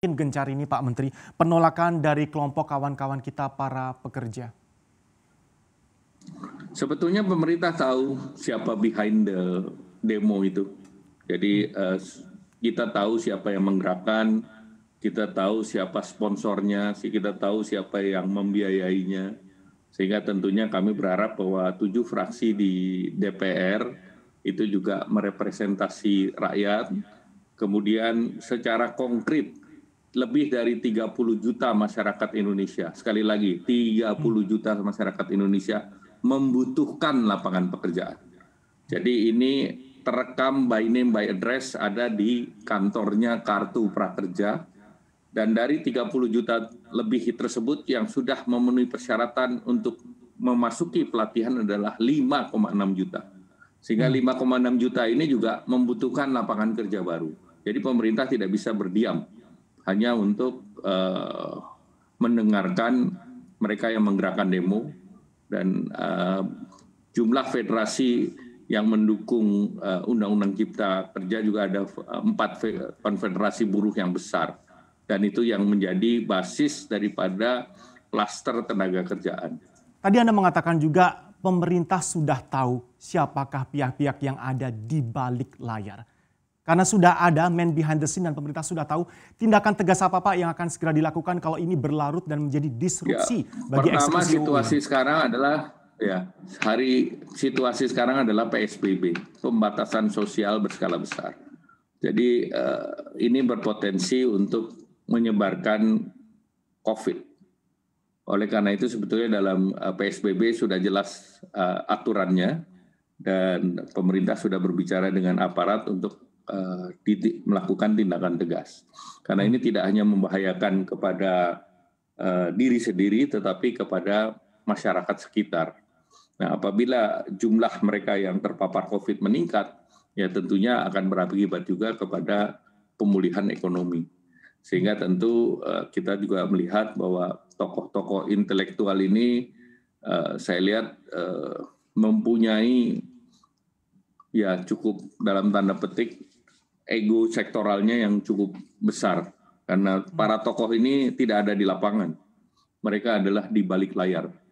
semakin gencar ini Pak Menteri, penolakan dari kelompok kawan-kawan kita para pekerja. Sebetulnya pemerintah tahu siapa behind the demo itu. Jadi uh, kita tahu siapa yang menggerakkan, kita tahu siapa sponsornya, kita tahu siapa yang membiayainya. Sehingga tentunya kami berharap bahwa tujuh fraksi di DPR itu juga merepresentasi rakyat. Kemudian secara konkret lebih dari 30 juta masyarakat Indonesia. Sekali lagi, 30 juta masyarakat Indonesia membutuhkan lapangan pekerjaan. Jadi ini terekam by name by address ada di kantornya Kartu Prakerja dan dari 30 juta lebih tersebut yang sudah memenuhi persyaratan untuk memasuki pelatihan adalah 5,6 juta. Sehingga 5,6 hmm. juta ini juga membutuhkan lapangan kerja baru. Jadi pemerintah tidak bisa berdiam hanya untuk uh, mendengarkan mereka yang menggerakkan demo dan uh, jumlah federasi yang mendukung uh, undang-undang cipta kerja juga ada empat konfederasi buruh yang besar dan itu yang menjadi basis daripada klaster tenaga kerjaan. Tadi Anda mengatakan juga pemerintah sudah tahu siapakah pihak-pihak yang ada di balik layar. Karena sudah ada man behind the scene dan pemerintah sudah tahu tindakan tegas apa Pak yang akan segera dilakukan kalau ini berlarut dan menjadi disrupsi ya, bagi Pertama situasi UU. sekarang adalah ya hari situasi sekarang adalah PSBB, pembatasan sosial berskala besar. Jadi eh, ini berpotensi untuk menyebarkan COVID. Oleh karena itu sebetulnya dalam eh, PSBB sudah jelas uh, aturannya dan pemerintah sudah berbicara dengan aparat untuk Eh, melakukan tindakan tegas. Karena ini tidak hanya membahayakan kepada eh, diri sendiri, tetapi kepada masyarakat sekitar. Nah, apabila jumlah mereka yang terpapar COVID meningkat, ya tentunya akan berakibat juga kepada pemulihan ekonomi. Sehingga tentu eh, kita juga melihat bahwa tokoh-tokoh intelektual ini saya lihat mempunyai ya cukup dalam tanda petik ego sektoralnya yang cukup besar karena para tokoh ini tidak ada di lapangan. Mereka adalah di balik layar.